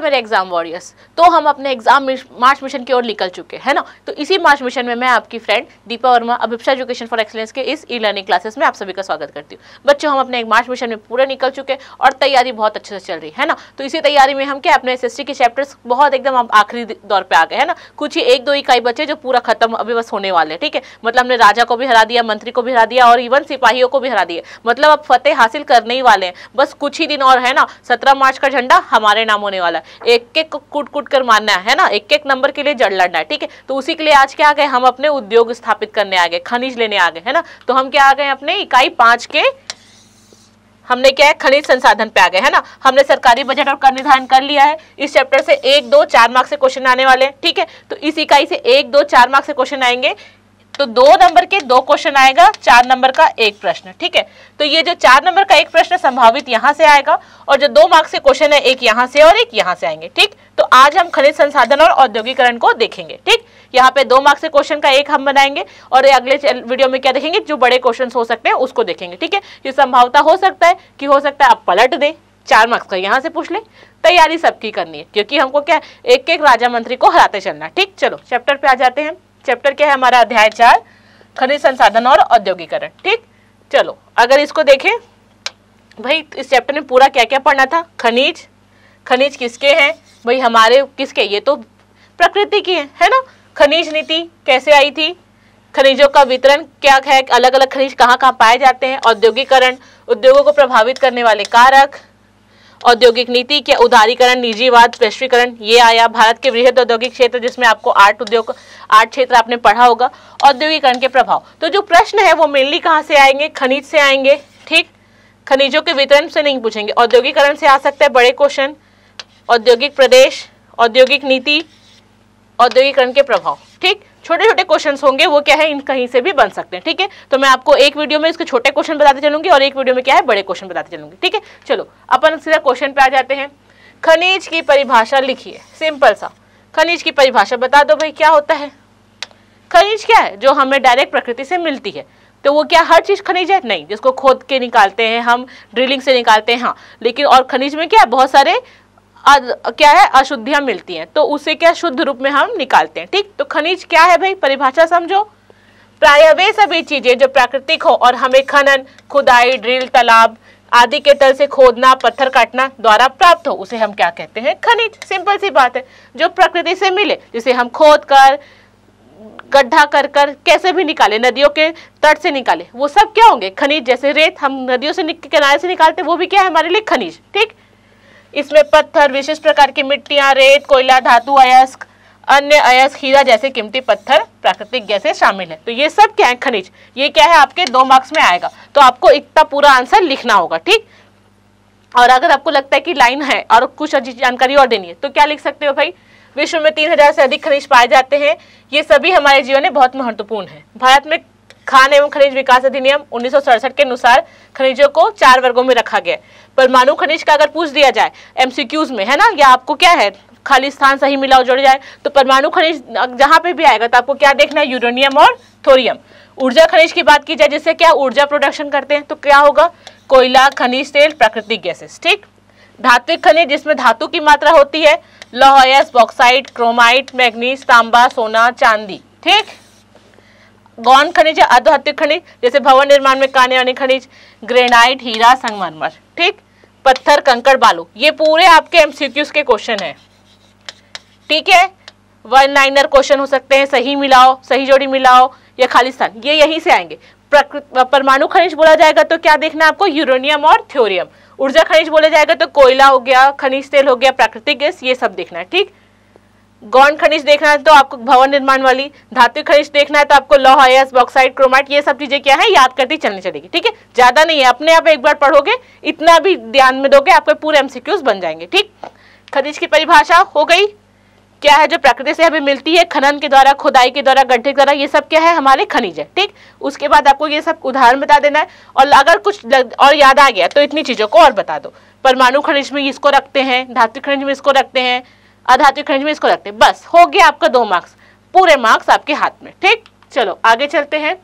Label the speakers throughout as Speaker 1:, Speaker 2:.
Speaker 1: बोलो तो मेरे एग्जाम वॉरियर्स तो हम अपने एग्जाम मार्च मिशन की ओर निकल चुके हैं ना तो इसी मार्च मिशन में मैं आपकी friend Deepa Verma Abhipsa education for excellence के इस ई लर्निंग क्लासेस में आप सभी का स्वागत करती हूँ बच्चों हम अपने मार्च मिशन में पूरे निकल चुके और तैयारी बहुत अच्छे से चल रही है ना तो इसी तैयारी में हम क्या अपने एस के चैप्टर्स बहुत एकदम आखिरी दौर पर आ गए है ना कुछ ही एक दो इकाई बचे जो पूरा खत्म अभी बस होने वाले ठीक है मतलब हमने राजा को भी हरा दिया मंत्री को भी हरा दिया और इवन सिपाहियों को भी हरा दिया मतलब अब फतेह हासिल करने ही वाले हैं बस कुछ ही दिन और है ना सत्रह मार्च का झंडा हमारे नाम होने वाला है एक एक कूट कूट कर मानना है ना एक एक नंबर के लिए जड़ लड़ना है ठीक है तो उसी के लिए आज क्या आ गए हम अपने उद्योग स्थापित करने आ गए खनिज लेने आ गए है ना तो हम क्या आ गए अपने इकाई पांच के हमने क्या है खनिज संसाधन पे आ गए है ना हमने सरकारी बजट और कर निर्धारण कर लिया है इस चैप्टर से एक दो चार मार्क्स से क्वेश्चन आने वाले हैं ठीक है तो इस इकाई से एक दो चार मार्क्स से क्वेश्चन आएंगे तो दो नंबर के दो क्वेश्चन आएगा चार नंबर का एक प्रश्न ठीक है तो ये जो चार नंबर का एक प्रश्न संभावित यहाँ से आएगा और जो दो मार्क्स के क्वेश्चन है एक यहाँ से और एक यहाँ से आएंगे ठीक तो आज हम खनिज संसाधन और औद्योगिकरण को देखेंगे ठीक यहाँ पे दो मार्क्स के क्वेश्चन का एक हम बनाएंगे और अगले वीडियो में क्या देखेंगे जो बड़े क्वेश्चन हो सकते हैं उसको देखेंगे ठीक है ये संभावता हो सकता है कि हो सकता है आप पलट दें चार मार्क्स का यहाँ से पूछ ले तैयारी सबकी करनी है क्योंकि हमको क्या एक एक राजा मंत्री को हराते चलना ठीक चलो चैप्टर पे आ जाते हैं चैप्टर क्या है हमारा अध्याय चार खनिज संसाधन और औद्योगिकरण ठीक चलो अगर इसको देखें भाई इस चैप्टर में पूरा क्या क्या पढ़ना था खनिज खनिज किसके हैं भाई हमारे किसके ये तो प्रकृति की है है ना खनिज नीति कैसे आई थी खनिजों का वितरण क्या है अलग अलग खनिज कहाँ कहाँ पाए जाते हैं औद्योगिकरण उद्योगों को प्रभावित करने वाले कारक औद्योगिक नीति क्या उदारीकरण निजीवाद वैश्वीकरण ये आया भारत के वृहद औद्योगिक क्षेत्र जिसमें आपको आर्ट उद्योग आर्ट क्षेत्र आपने पढ़ा होगा औद्योगिकरण के प्रभाव तो जो प्रश्न है वो मेनली कहाँ से आएंगे खनिज से आएंगे ठीक खनिजों के वितरण से नहीं पूछेंगे औद्योगिकरण से आ सकता है बड़े क्वेश्चन औद्योगिक प्रदेश औद्योगिक नीति औद्योगिकरण के प्रभाव ठीक छोटे छोटे क्वेश्चन होंगे वो क्या है इन कहीं से भी बन सकते हैं ठीक है तो मैं आपको एक वीडियो में इसके छोटे क्वेश्चन बताते चलूंगी और एक वीडियो में क्या है बड़े क्वेश्चन बताते चलूंगी ठीक है चलो अपन सीधा क्वेश्चन पे आ जाते हैं खनिज की परिभाषा लिखिए सिंपल सा खनिज की परिभाषा बता दो भाई क्या होता है खनिज क्या है जो हमें डायरेक्ट प्रकृति से मिलती है तो वो क्या हर चीज़ खनिज है नहीं जिसको खोद के निकालते हैं हम ड्रिलिंग से निकालते हैं हाँ लेकिन और खनिज में क्या है बहुत सारे क्या है अशुद्धियां मिलती हैं तो उसे क्या शुद्ध रूप में हम निकालते हैं ठीक तो खनिज क्या है भाई परिभाषा समझो प्राय वे सभी चीजें जो प्राकृतिक हो और हमें खनन खुदाई ड्रिल तालाब आदि के तल से खोदना पत्थर काटना द्वारा प्राप्त हो उसे हम क्या कहते हैं खनिज सिंपल सी बात है जो प्रकृति से मिले जिसे हम खोद कर गड्ढा कर कर कैसे भी निकाले नदियों के तट से निकाले वो सब क्या होंगे खनिज जैसे रेत हम नदियों से किनारे से निकालते वो भी क्या है हमारे लिए खनिज ठीक इसमें पत्थर विशिष्ट प्रकार की मिट्टियां रेत कोयला धातु अयस्क अन्य अयस्क हीरा जैसे कीमती पत्थर प्राकृतिक गैसें शामिल है तो ये सब क्या है खनिज ये क्या है आपके दो मार्क्स में आएगा तो आपको इतना पूरा आंसर लिखना होगा ठीक और अगर आपको लगता है कि लाइन है और कुछ जानकारी और देनी है तो क्या लिख सकते हो भाई विश्व में तीन हजार से अधिक खनिज पाए जाते हैं ये सभी हमारे जीवन में बहुत महत्वपूर्ण है भारत में खान एवं खनिज विकास अधिनियम उन्नीस के अनुसार खनिजों को चार वर्गों में रखा गया परमाणु खनिज का अगर पूछ दिया जाए एमसीक्यूज में है ना या आपको क्या है खाली स्थान सही मिला और जुड़ जाए तो परमाणु खनिज जहां पे भी आएगा तो आपको क्या देखना है यूरेनियम और थोरियम ऊर्जा खनिज की बात की जाए जिससे क्या ऊर्जा प्रोडक्शन करते हैं तो क्या होगा कोयला खनिज तेल प्राकृतिक गैसेस ठीक धात्विक खनिज जिसमें धातु की मात्रा होती है लोहयस बॉक्साइट क्रोमाइट मैग्नीज तांबा सोना चांदी ठीक गौन खनिज या अधोहत्विक खनिज जैसे भवन निर्माण में काने वाले खनिज ग्रेनाइट हीरा संगमरमर ठीक पत्थर कंकड़ बालू ये पूरे आपके एमसीक्यूज के क्वेश्चन है ठीक है वन नाइनर क्वेश्चन हो सकते हैं सही मिलाओ सही जोड़ी मिलाओ या खालिस्तान ये यहीं से आएंगे परमाणु खनिज बोला जाएगा तो क्या देखना है आपको यूरेनियम और थ्योरियम ऊर्जा खनिज बोला जाएगा तो कोयला हो गया खनिज तेल हो गया प्राकृतिक गैस ये सब देखना है ठीक गौन खनिज देखना है तो आपको भवन निर्माण वाली धातु खनिज देखना है तो आपको लौह अयस बॉक्साइड क्रोमाइट ये सब चीजें क्या है याद करती चलनी चलेगी ठीक है ज्यादा नहीं है अपने आप एक बार पढ़ोगे इतना भी ध्यान में दोगे आपके पूरे एमसीक्यूज बन जाएंगे ठीक खनिज की परिभाषा हो गई क्या है जो प्रकृति से हमें मिलती है खनन के द्वारा खुदाई के द्वारा गड्ढे के द्वारा ये सब क्या है हमारे खनिज है ठीक उसके बाद आपको ये सब उदाहरण बता देना है और अगर कुछ और याद आ गया तो इतनी चीजों को और बता दो परमाणु खनिज में इसको रखते हैं धातु खनिज में इसको रखते हैं अधातु खनिज में इसको रखते हैं बस हो गया आपका दो मार्क्स पूरे मार्क्स आपके हाथ में ठीक चलो आगे चलते हैं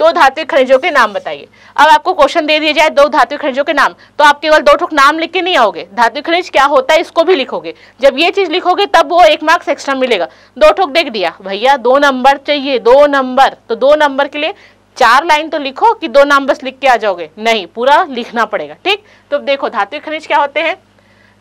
Speaker 1: दो धातु खनिजों के नाम बताइए अब आपको क्वेश्चन दे दिया जाए दो धातु खनिजों के नाम तो आप केवल दो ठोक नाम लिख के नहीं आओगे धातु खनिज क्या होता है इसको भी लिखोगे जब ये चीज लिखोगे तब वो एक मार्क्स एक्स्ट्रा मिलेगा दो ठोक देख दिया भैया दो नंबर चाहिए दो नंबर तो दो नंबर के लिए चार लाइन तो लिखो कि दो नाम बस लिख के आ जाओगे नहीं पूरा लिखना पड़ेगा ठीक तो देखो धातु खनिज क्या होते हैं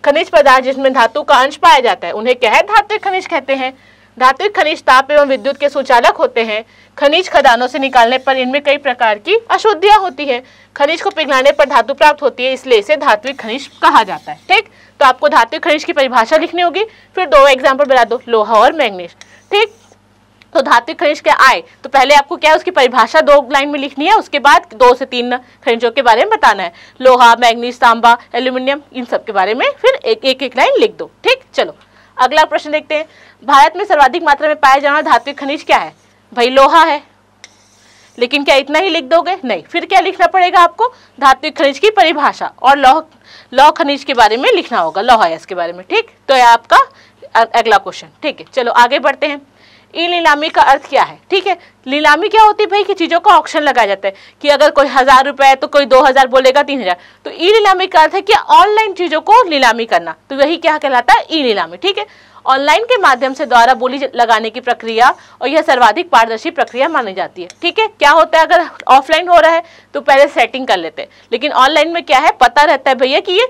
Speaker 1: खनिज पदार्थ जिसमें धातु का अंश पाया जाता है उन्हें क्या है धात्विक खनिज कहते हैं धात्विक खनिज ताप एवं विद्युत के सुचालक होते हैं खनिज खदानों से निकालने पर इनमें कई प्रकार की अशुद्धियां होती है खनिज को पिघलाने पर धातु प्राप्त होती है इसलिए इसे धात्विक खनिज कहा जाता है ठीक तो आपको धात्विक खनिज की परिभाषा लिखनी होगी फिर दो एग्जाम्पल बता दो लोहा और मैग्नेश ठीक तो धातु खनिज के आय तो पहले आपको क्या है उसकी परिभाषा दो लाइन में लिखनी है उसके बाद दो से तीन खनिजों के बारे में बताना है लोहा मैग्नीज तांबा एल्यूमिनियम इन सब के बारे में फिर एक एक, एक लाइन लिख दो ठीक चलो अगला प्रश्न देखते हैं भारत में सर्वाधिक मात्रा में पाया जाने वाला धात्विक खनिज क्या है भाई लोहा है लेकिन क्या इतना ही लिख दोगे नहीं फिर क्या लिखना पड़ेगा आपको धात्विक खनिज की परिभाषा और लौह लौह खनिज के बारे में लिखना होगा लौह के बारे में ठीक तो यह आपका अगला क्वेश्चन ठीक है चलो आगे बढ़ते हैं ई नीलामी का अर्थ क्या है ठीक है नीलामी क्या होती है भाई कि चीज़ों का ऑप्शन लगाया जाता है कि अगर कोई हज़ार रुपये है तो कोई दो हज़ार बोलेगा तीन हज़ार तो ई नीलामी का अर्थ है कि ऑनलाइन चीज़ों को नीलामी करना तो यही क्या कहलाता है ई नीलामी ठीक है ऑनलाइन के माध्यम से द्वारा बोली लगाने की प्रक्रिया और यह सर्वाधिक पारदर्शी प्रक्रिया मानी जाती है ठीक है क्या होता है अगर ऑफलाइन हो रहा है तो पहले सेटिंग कर लेते हैं लेकिन ऑनलाइन में क्या है पता रहता है भैया कि ये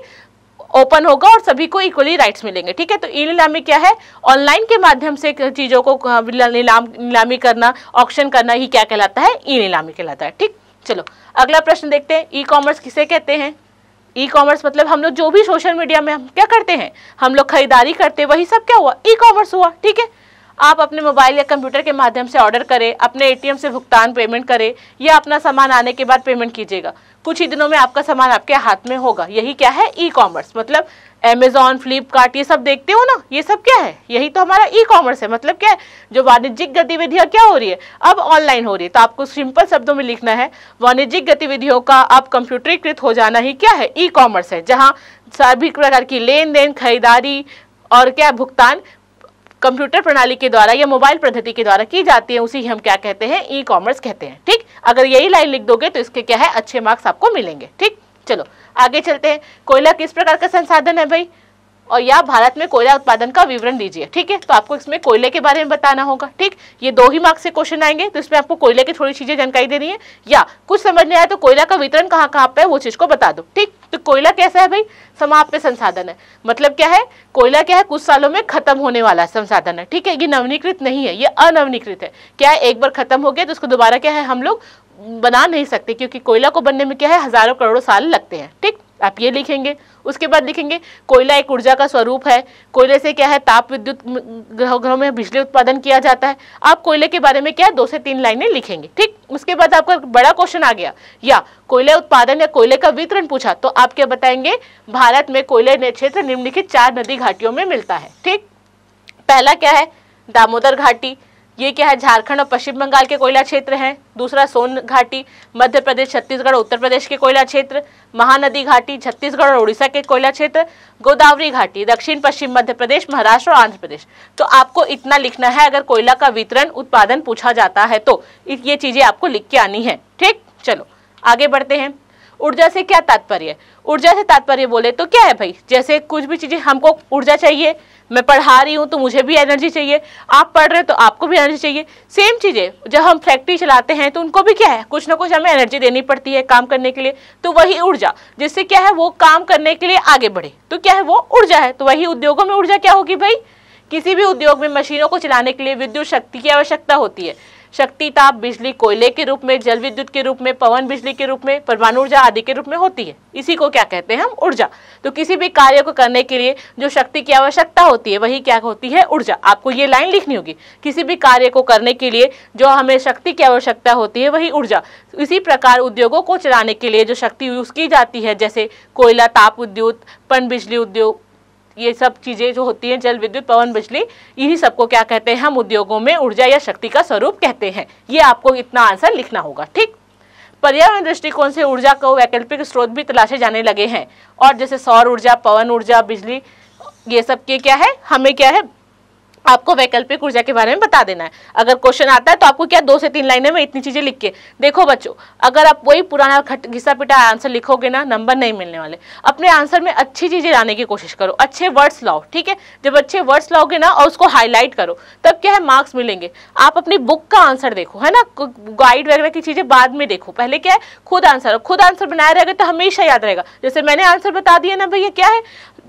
Speaker 1: ओपन होगा और सभी को इक्वली राइट्स मिलेंगे ठीक है तो ई नीलामी क्या है ऑनलाइन के माध्यम से चीज़ों को नीलाम नीलामी करना ऑप्शन करना ही क्या कहलाता है ई नीलामी कहलाता है ठीक चलो अगला प्रश्न देखते हैं ई कॉमर्स किसे कहते हैं ई कॉमर्स मतलब हम लोग जो भी सोशल मीडिया में हम क्या करते हैं हम लोग खरीदारी करते वही सब क्या हुआ ई कॉमर्स हुआ ठीक है आप अपने मोबाइल या कंप्यूटर के माध्यम से ऑर्डर करें अपने एटीएम से भुगतान पेमेंट करें या अपना सामान आने के बाद पेमेंट कीजिएगा कुछ ही दिनों में आपका सामान आपके हाथ में होगा यही क्या है ई कॉमर्स मतलब अमेजोन फ्लिपकार्ट ये सब देखते हो ना ये सब क्या है यही तो हमारा ई कॉमर्स है मतलब क्या है जो वाणिज्यिक गतिविधियां क्या हो रही है अब ऑनलाइन हो रही है तो आपको सिंपल शब्दों में लिखना है वाणिज्यिक गतिविधियों का अब कंप्यूटरीकृत हो जाना ही क्या है ई कॉमर्स है जहाँ सभी प्रकार की लेन देन खरीदारी और क्या भुगतान कंप्यूटर प्रणाली के द्वारा या मोबाइल पद्धति के द्वारा की जाती है उसी हम क्या कहते हैं ई कॉमर्स कहते हैं ठीक अगर यही लाइन लिख दोगे तो इसके क्या है अच्छे मार्क्स आपको मिलेंगे ठीक चलो आगे चलते हैं कोयला किस प्रकार का संसाधन है भाई और या भारत में कोयला उत्पादन का विवरण दीजिए ठीक है तो आपको इसमें कोयले के बारे में बताना होगा ठीक ये दो ही मार्क्स से क्वेश्चन आएंगे तो इसमें आपको कोयले की थोड़ी चीजें जानकारी देनी है या कुछ समझ नहीं आया तो कोयला का वितरण कहाँ कहाँ पर है वो चीज को बता दो ठीक तो कोयला कैसा है भाई समाप्य संसाधन है मतलब क्या है कोयला क्या है कुछ सालों में खत्म होने वाला संसाधन है ठीक है ये नवनीकृत नहीं है ये अनवनीकृत है क्या है एक बार खत्म हो गया तो उसको दोबारा क्या है हम लोग बना नहीं सकते क्योंकि कोयला को बनने में क्या है हजारों करोड़ों साल लगते हैं ठीक आप ये लिखेंगे उसके बाद लिखेंगे कोयला एक ऊर्जा का स्वरूप है कोयले से क्या है ताप विद्युत ग्रहों में बिजली उत्पादन किया जाता है आप कोयले के बारे में क्या है दो से तीन लाइनें लिखेंगे ठीक उसके बाद आपका बड़ा क्वेश्चन आ गया या कोयला उत्पादन या कोयले का वितरण पूछा तो आप क्या बताएंगे भारत में कोयले क्षेत्र निम्नलिखित चार नदी घाटियों में मिलता है ठीक पहला क्या है दामोदर घाटी ये क्या है झारखंड और पश्चिम बंगाल के कोयला क्षेत्र हैं दूसरा सोन घाटी मध्य प्रदेश छत्तीसगढ़ उत्तर प्रदेश के कोयला क्षेत्र महानदी घाटी छत्तीसगढ़ और उड़ीसा के कोयला क्षेत्र गोदावरी घाटी दक्षिण पश्चिम मध्य प्रदेश महाराष्ट्र और आंध्र प्रदेश तो आपको इतना लिखना है अगर कोयला का वितरण उत्पादन पूछा जाता है तो ये चीजें आपको लिख के आनी है ठीक चलो आगे बढ़ते हैं ऊर्जा से क्या तात्पर्य ऊर्जा से तात्पर्य बोले तो क्या है भाई जैसे कुछ भी चीज़ें हमको ऊर्जा चाहिए मैं पढ़ा रही हूँ तो मुझे भी एनर्जी चाहिए आप पढ़ रहे हो तो आपको भी एनर्जी चाहिए सेम चीज़ें जब हम फैक्ट्री चलाते हैं तो उनको भी क्या है कुछ ना कुछ हमें एनर्जी देनी पड़ती है काम करने के लिए तो वही ऊर्जा जिससे क्या है वो काम करने के लिए आगे बढ़े तो क्या है वो ऊर्जा है तो वही उद्योगों में ऊर्जा क्या होगी भाई किसी भी उद्योग में मशीनों को चलाने के लिए विद्युत शक्ति की आवश्यकता होती है शक्ति ताप बिजली कोयले के रूप में जल विद्युत के रूप में पवन बिजली के रूप में परमाणु ऊर्जा आदि के रूप में होती है इसी को क्या कहते हैं हम ऊर्जा तो किसी भी कार्य को करने के लिए जो शक्ति की आवश्यकता होती है वही क्या होती है ऊर्जा आपको ये लाइन लिखनी होगी किसी भी कार्य को करने के लिए जो हमें शक्ति की आवश्यकता होती है वही ऊर्जा इसी प्रकार उद्योगों को चलाने के लिए जो शक्ति यूज की जाती है जैसे कोयला ताप उद्योग पन बिजली उद्योग ये सब चीज़ें जो होती हैं जल विद्युत पवन बिजली यही सबको क्या कहते हैं हम उद्योगों में ऊर्जा या शक्ति का स्वरूप कहते हैं ये आपको इतना आंसर लिखना होगा ठीक पर्यावरण दृष्टिकोण से ऊर्जा को वैकल्पिक स्रोत भी तलाशे जाने लगे हैं और जैसे सौर ऊर्जा पवन ऊर्जा बिजली ये सब के क्या है हमें क्या है आपको वैकल्पिक ऊर्जा के बारे में बता देना है अगर क्वेश्चन आता है तो आपको क्या दो से तीन लाइनें में इतनी चीजें लिख के देखो बच्चों अगर आप वही पुराना खट घिसा पिटा आंसर लिखोगे ना नंबर नहीं मिलने वाले अपने आंसर में अच्छी चीजें लाने की कोशिश करो अच्छे वर्ड्स लाओ ठीक है जब अच्छे वर्ड्स लाओगे ना और उसको हाईलाइट करो तब क्या है मार्क्स मिलेंगे आप अपनी बुक का आंसर देखो है ना गाइड वगैरह की चीजें बाद में देखो पहले क्या है खुद आंसर खुद आंसर बनाया रहेगा तो हमेशा याद रहेगा जैसे मैंने आंसर बता दिया ना भैया क्या है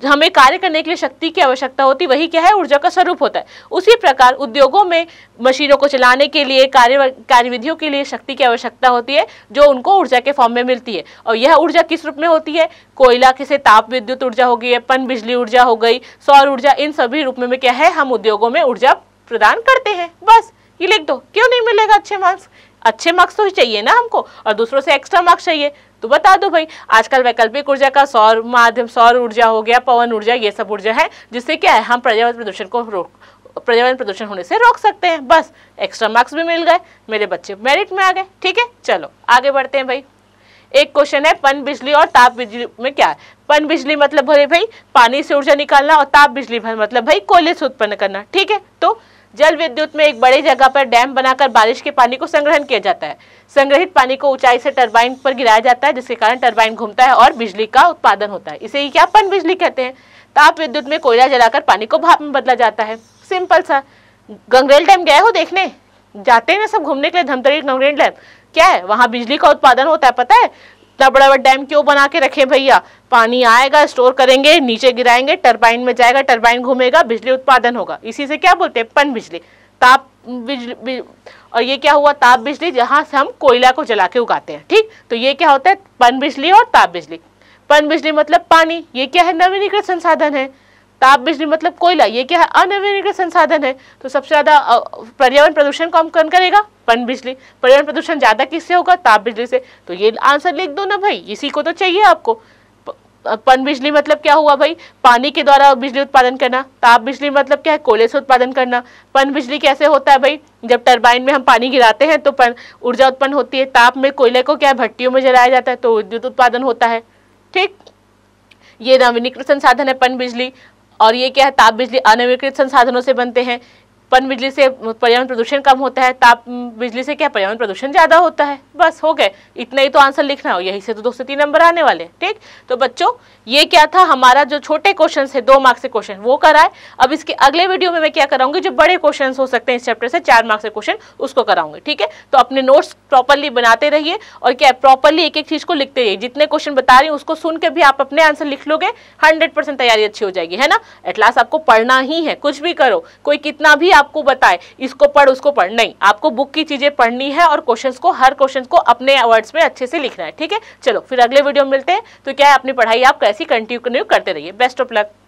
Speaker 1: हमें कार्य करने के लिए शक्ति की आवश्यकता होती वही क्या है ऊर्जा का स्वरूप होता है उसी प्रकार उद्योगों में मशीनों को चलाने के लिए कार्य कार्यविधियों के लिए शक्ति की आवश्यकता होती है जो उनको ऊर्जा के फॉर्म में मिलती है और यह ऊर्जा किस रूप में होती है कोयला किसे ताप विद्युत ऊर्जा हो गई है पन बिजली ऊर्जा हो गई सौर ऊर्जा इन सभी रूप में क्या है हम उद्योगों में ऊर्जा प्रदान करते हैं बस ये लिख दो क्यों नहीं मिलेगा अच्छे मार्क्स अच्छे मार्क्स तो चाहिए ना हमको और दूसरों से एक्स्ट्रा मार्क्स चाहिए तो बता दो भाई आजकल वैकल्पिक ऊर्जा का सौर माध्यम सौर ऊर्जा हो गया पवन ऊर्जा ये सब ऊर्जा है जिससे क्या है हम पर्यावरण प्रदूषण को रोक पर्यावरण प्रदूषण होने से रोक सकते हैं बस एक्स्ट्रा मार्क्स भी मिल गए मेरे बच्चे मेरिट में आ गए ठीक है चलो आगे बढ़ते हैं भाई एक क्वेश्चन है पन बिजली और ताप बिजली में क्या है पन बिजली मतलब भाई पानी से ऊर्जा निकालना और ताप बिजली मतलब भाई कोयले से उत्पन्न करना ठीक है तो जल विद्युत में एक बड़े जगह पर डैम बनाकर बारिश के पानी को संग्रहण किया जाता है संग्रहित पानी को ऊंचाई से टरबाइन पर गिराया जाता है जिसके कारण टरबाइन घूमता है और बिजली का उत्पादन होता है इसे ही क्या पन बिजली कहते हैं ताप विद्युत में कोयला जलाकर पानी को भाप में बदला जाता है सिंपल सा गंगरेल डैम गए हो देखने जाते हैं ना सब घूमने के लिए धमतरी गंगरेल डैम क्या है वहाँ बिजली का उत्पादन होता है पता है इतना बड़ा बड़ा डैम क्यों बना के रखे भैया पानी आएगा स्टोर करेंगे नीचे गिराएंगे टरबाइन में जाएगा टरबाइन घूमेगा बिजली उत्पादन होगा इसी से क्या बोलते हैं पन बिजली ताप बिजली और ये क्या हुआ ताप बिजली जहाँ से हम कोयला को जला के उगाते हैं ठीक तो ये क्या होता है पन बिजली और ताप बिजली पन बिजली मतलब पानी ये क्या है नवीनीकृत संसाधन है ताप बिजली मतलब कोयला ये क्या है अनवीनीकृत संसाधन है तो सबसे ज़्यादा पर्यावरण प्रदूषण को हम करेगा पन बिजली पर्यावरण प्रदूषण ज़्यादा किससे होगा ताप बिजली से तो ये आंसर लिख दो ना भाई इसी को तो चाहिए आपको पन बिजली मतलब क्या हुआ भाई पानी के द्वारा बिजली उत्पादन करना ताप बिजली मतलब क्या है कोयले से उत्पादन करना पन बिजली कैसे होता है भाई जब टरबाइन में हम पानी गिराते हैं तो पन ऊर्जा उत्पन्न होती है ताप में कोयले को क्या भट्टियों में जलाया जाता है तो विद्युत उत्पादन होता है ठीक ये नवीनीकृत संसाधन है पन बिजली और ये क्या है ताप बिजली अनवीकृत संसाधनों से बनते हैं पन बिजली से पर्यावरण प्रदूषण कम होता है ताप बिजली से क्या पर्यावरण प्रदूषण ज़्यादा होता है बस हो गए इतना ही तो आंसर लिखना हो यही से तो दो से तीन नंबर आने वाले ठीक तो बच्चों ये क्या था हमारा जो छोटे क्वेश्चन है दो मार्क्स के क्वेश्चन वो कराए अब इसके अगले वीडियो में मैं क्या कराऊंगी जो बड़े क्वेश्चन हो सकते हैं इस चैप्टर से चार मार्क्स के क्वेश्चन उसको कराऊंगी ठीक है तो अपने नोट्स प्रॉपरली बनाते रहिए और क्या प्रॉपरली एक एक चीज़ को लिखते रहिए जितने क्वेश्चन बता रही हूँ उसको सुन के भी आप अपने आंसर लिख लोगे हंड्रेड तैयारी अच्छी हो जाएगी है ना एटलास्ट आपको पढ़ना ही है कुछ भी करो कोई कितना भी आपको बताए इसको पढ़ उसको पढ़ नहीं आपको बुक की चीजें पढ़नी है और क्वेश्चन को हर क्वेश्चन को अपने वर्ड्स में अच्छे से लिखना है ठीक है चलो फिर अगले वीडियो में मिलते हैं तो क्या है अपनी पढ़ाई आप कैसी कंटिन्यू करते रहिए बेस्ट ऑफ लक